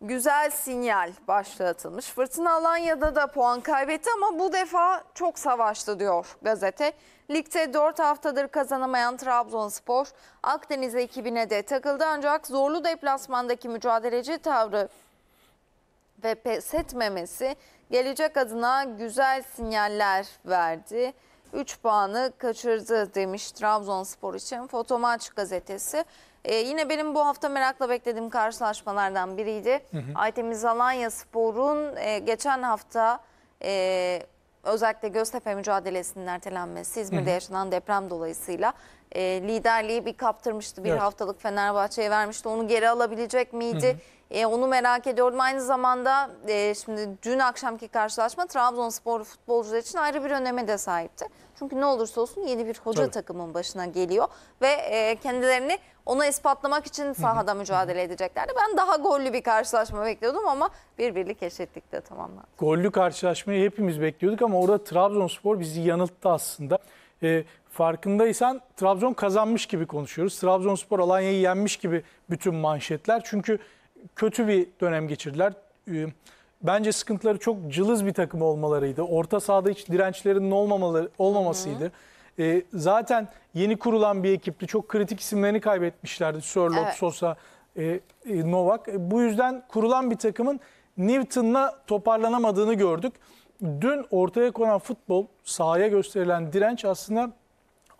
Güzel sinyal başlatılmış. Fırtına Alanya'da da puan kaybetti ama bu defa çok savaştı diyor gazete. Ligde 4 haftadır kazanamayan Trabzonspor Akdeniz ekibine de takıldı ancak zorlu deplasmandaki mücadeleci tavrı ve pes etmemesi gelecek adına güzel sinyaller verdi. 3 puanı kaçırdı demiş Trabzonspor için Fotomaç gazetesi. Ee, yine benim bu hafta merakla beklediğim karşılaşmalardan biriydi. Hı hı. Aytemiz Alanya Spor'un e, geçen hafta e, özellikle Göztepe mücadelesinin ertelenmesi İzmir'de hı hı. yaşanan deprem dolayısıyla e, liderliği bir kaptırmıştı. Bir evet. haftalık Fenerbahçe'ye vermişti. Onu geri alabilecek miydi? Hı hı. E, onu merak ediyordum. Aynı zamanda e, şimdi dün akşamki karşılaşma Trabzonspor futbolcular için ayrı bir öneme de sahipti. Çünkü ne olursa olsun yeni bir hoca Tabii. takımın başına geliyor ve e, kendilerini ona ispatlamak için sahada mücadele edeceklerdi. Ben daha gollü bir karşılaşma bekliyordum ama bir birlik eşitlikte tamamlandı. Gollü karşılaşmayı hepimiz bekliyorduk ama orada Trabzonspor bizi yanılttı aslında. E, farkındaysan Trabzon kazanmış gibi konuşuyoruz. Trabzonspor Alanya'yı yenmiş gibi bütün manşetler. Çünkü kötü bir dönem geçirdiler. Ee, bence sıkıntıları çok cılız bir takım olmalarıydı. Orta sahada hiç dirençlerinin olmamaları, olmamasıydı. Hı hı. E, zaten yeni kurulan bir ekipti. Çok kritik isimlerini kaybetmişlerdi. Sörlot, evet. Sosa, e, e, Novak. E, bu yüzden kurulan bir takımın Newton'la toparlanamadığını gördük. Dün ortaya konan futbol, sahaya gösterilen direnç aslında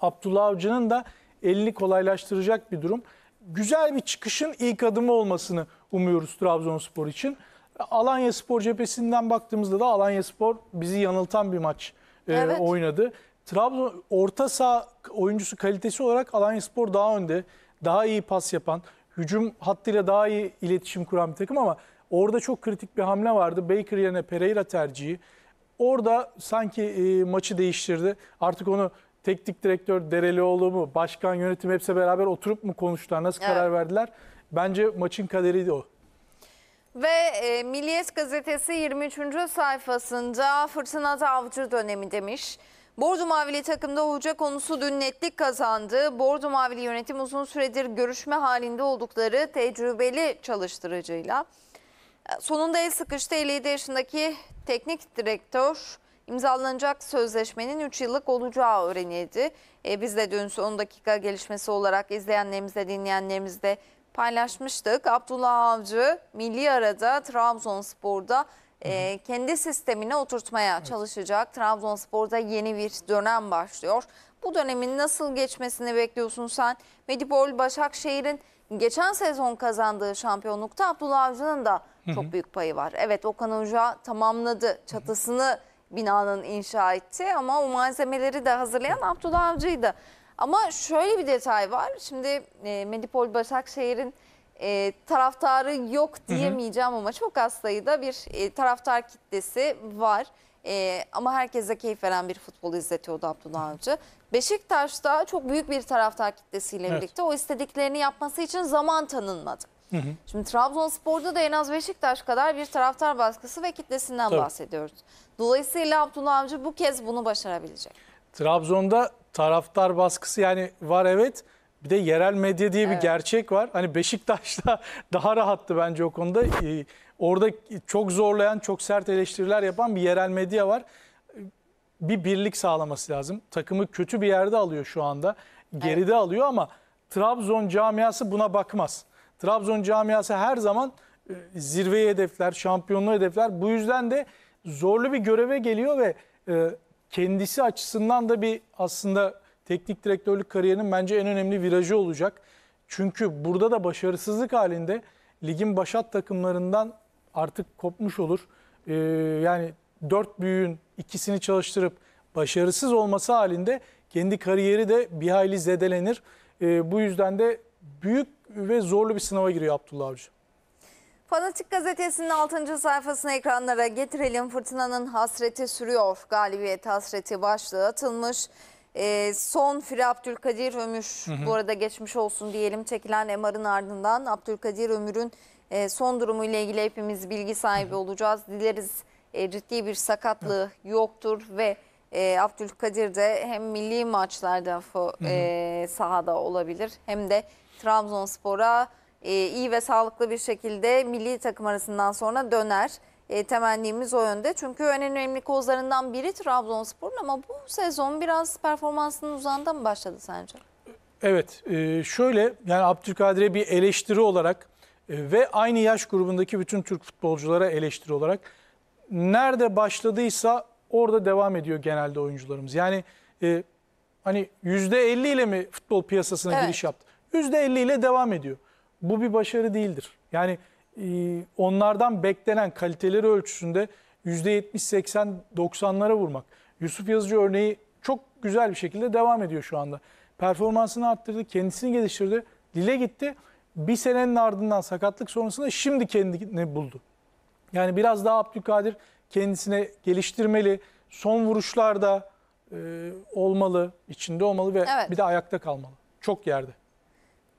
Abdullah Avcı'nın da elini kolaylaştıracak bir durum güzel bir çıkışın ilk adımı olmasını umuyoruz Trabzonspor için. Alanya Spor cephesinden baktığımızda da Alanya Spor bizi yanıltan bir maç e, oynadı. Trabzon orta saha oyuncusu kalitesi olarak Alanya Spor daha önde. Daha iyi pas yapan, hücum hattıyla daha iyi iletişim kuran bir takım ama orada çok kritik bir hamle vardı. Baker yerine Pereira tercihi. Orada sanki e, maçı değiştirdi. Artık onu teknik direktör Derelioğlu mu, başkan yönetim hepsi beraber oturup mu konuştular, nasıl evet. karar verdiler? Bence maçın kaderiydi o. Ve e, Milliyet gazetesi 23. sayfasında fırtına da avcı dönemi demiş. Bordo Mavili takımda hoca konusu dün netlik kazandı. Bordo Mavili yönetim uzun süredir görüşme halinde oldukları tecrübeli çalıştırıcıyla. Sonunda el sıkıştı 57 yaşındaki teknik direktör imzalanacak sözleşmenin 3 yıllık olacağı öğrenildi. E, biz de dün son dakika gelişmesi olarak izleyenlerimizle dinleyenlerimizle paylaşmıştık. Abdullah Avcı milli arada Trabzonspor'da e, kendi sistemine oturtmaya evet. çalışacak. Trabzonspor'da yeni bir dönem başlıyor. Bu dönemin nasıl geçmesini bekliyorsun sen? Medipol Başakşehir'in geçen sezon kazandığı şampiyonlukta Abdullah Avcı'nın da çok büyük payı var. Evet Okan Hoca tamamladı çatısını... Hı -hı binanın inşa ettiği ama o malzemeleri de hazırlayan Abdullah Avcı'ydı. Ama şöyle bir detay var. Şimdi e, Medipol Başakşehir'in e, taraftarı yok diyemeyeceğim hı hı. ama çok az sayıda bir e, taraftar kitlesi var. E, ama herkese keyif veren bir futbol izletiyordu Abdullah Avcı. Beşiktaş'ta çok büyük bir taraftar kitlesiyle evet. birlikte o istediklerini yapması için zaman tanınmadı. Hı hı. Şimdi Trabzonspor'da da en az Beşiktaş kadar bir taraftar baskısı ve kitlesinden Tabii. bahsediyoruz. Dolayısıyla Abdullah amca bu kez bunu başarabilecek. Trabzon'da taraftar baskısı yani var evet. Bir de yerel medya diye evet. bir gerçek var. Hani Beşiktaş'ta daha rahattı bence o konuda. Ee, orada çok zorlayan, çok sert eleştiriler yapan bir yerel medya var. Ee, bir birlik sağlaması lazım. Takımı kötü bir yerde alıyor şu anda. Geride evet. alıyor ama Trabzon camiası buna bakmaz. Trabzon camiası her zaman e, zirveyi hedefler, şampiyonluğu hedefler. Bu yüzden de zorlu bir göreve geliyor ve e, kendisi açısından da bir aslında teknik direktörlük kariyerinin bence en önemli virajı olacak. Çünkü burada da başarısızlık halinde ligin başat takımlarından artık kopmuş olur. E, yani dört büyüğün ikisini çalıştırıp başarısız olması halinde kendi kariyeri de bir hayli zedelenir. bu yüzden de büyük ve zorlu bir sınava giriyor Abdullah Avcı. Fanatik gazetesinin 6. sayfasını ekranlara getirelim. Fırtınanın hasreti sürüyor. Galibiyet hasreti başlığı atılmış. E, son Fire Abdülkadir Ömür hı hı. bu arada geçmiş olsun diyelim çekilen emarın ardından Abdülkadir Ömür'ün e, son durumu ile ilgili hepimiz bilgi sahibi hı hı. olacağız. Dileriz e, ciddi bir sakatlığı hı. yoktur ve e, Abdülkadir de hem milli maçlarda e, sahada olabilir hem de Trabzonspor'a e, iyi ve sağlıklı bir şekilde milli takım arasından sonra döner. E, temennimiz o yönde. Çünkü en önemli kozlarından biri Trabzonspor'un ama bu sezon biraz performansının uzağında mı başladı sence? Evet, e, şöyle yani Abdülkadir'e bir eleştiri olarak e, ve aynı yaş grubundaki bütün Türk futbolculara eleştiri olarak nerede başladıysa orada devam ediyor genelde oyuncularımız. Yani e, hani %50 ile mi futbol piyasasına evet. giriş yaptı? %50 ile devam ediyor. Bu bir başarı değildir. Yani e, onlardan beklenen kaliteleri ölçüsünde %70-80-90'lara vurmak. Yusuf Yazıcı örneği çok güzel bir şekilde devam ediyor şu anda. Performansını arttırdı, kendisini geliştirdi, dile gitti. Bir senenin ardından sakatlık sonrasında şimdi kendini buldu. Yani biraz daha Abdülkadir kendisine geliştirmeli. Son vuruşlarda e, olmalı, içinde olmalı ve Evet. bir de ayakta kalmalı. Çok yerde.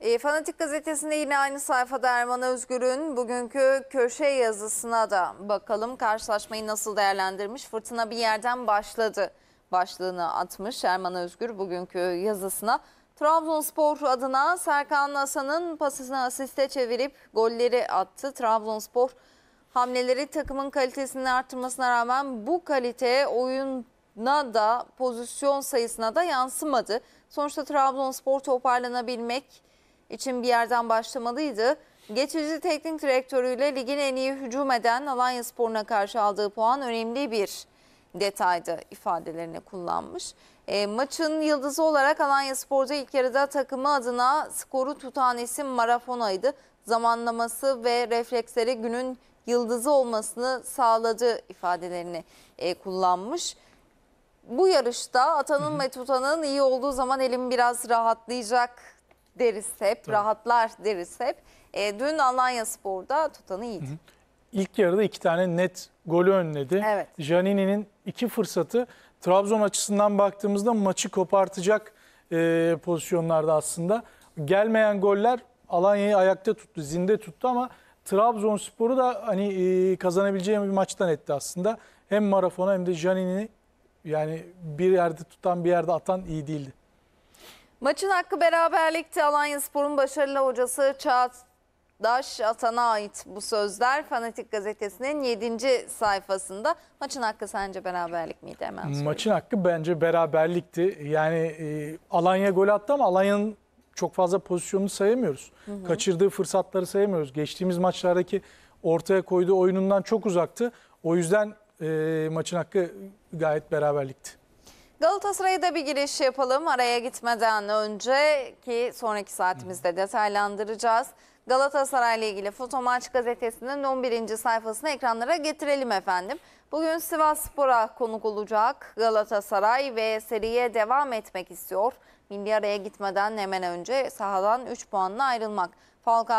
E, Fanatik gazetesinde yine aynı sayfada Erman Özgür'ün bugünkü köşe yazısına da bakalım. Karşılaşmayı nasıl değerlendirmiş? Fırtına bir yerden başladı başlığını atmış Erman Özgür bugünkü yazısına. Trabzonspor adına Serkan Hasan'ın pasını asiste çevirip golleri attı. Trabzonspor hamleleri takımın kalitesini artırmasına rağmen bu kalite oyuna da pozisyon sayısına da yansımadı. Sonuçta Trabzonspor toparlanabilmek için bir yerden başlamalıydı. Geçici teknik direktörüyle ligin en iyi hücum eden Alanya Spor'una karşı aldığı puan önemli bir detaydı ifadelerini kullanmış. E, maçın yıldızı olarak Alanya Spor'da ilk yarıda takımı adına skoru tutan isim Marafona'ydı. Zamanlaması ve refleksleri günün yıldızı olmasını sağladı ifadelerini e, kullanmış. Bu yarışta atanın ve tutanın iyi olduğu zaman elim biraz rahatlayacak deriz hep, Tabii. rahatlar deriz hep. E, dün Alanya Spor'da tutanı iyiydi. Hı hı. İlk yarıda iki tane net golü önledi. Evet. Janini'nin iki fırsatı Trabzon açısından baktığımızda maçı kopartacak e, pozisyonlarda aslında. Gelmeyen goller Alanya'yı ayakta tuttu, zinde tuttu ama Trabzonspor'u da hani e, kazanabileceği bir maçtan etti aslında. Hem marafona hem de Janin'i yani bir yerde tutan bir yerde atan iyi değildi. Maçın hakkı beraberlikti. Alanya Spor'un başarılı hocası Çağdaş Atan'a ait bu sözler Fanatik Gazetesi'nin 7. sayfasında. Maçın hakkı sence beraberlik miydi hemen Maçın hakkı bence beraberlikti. Yani e, Alanya gol attı ama Alanya'nın çok fazla pozisyonunu sayamıyoruz. Hı hı. Kaçırdığı fırsatları sayamıyoruz. Geçtiğimiz maçlardaki ortaya koyduğu oyunundan çok uzaktı. O yüzden e, maçın hakkı gayet beraberlikti. Galatasaray'a da bir giriş yapalım araya gitmeden önce ki sonraki saatimizde detaylandıracağız. Galatasaray ile ilgili Fotomaç gazetesinin 11. sayfasını ekranlara getirelim efendim. Bugün Sivas Spor'a konuk olacak Galatasaray ve seriye devam etmek istiyor. Milli araya gitmeden hemen önce sahadan 3 puanla ayrılmak. Falka.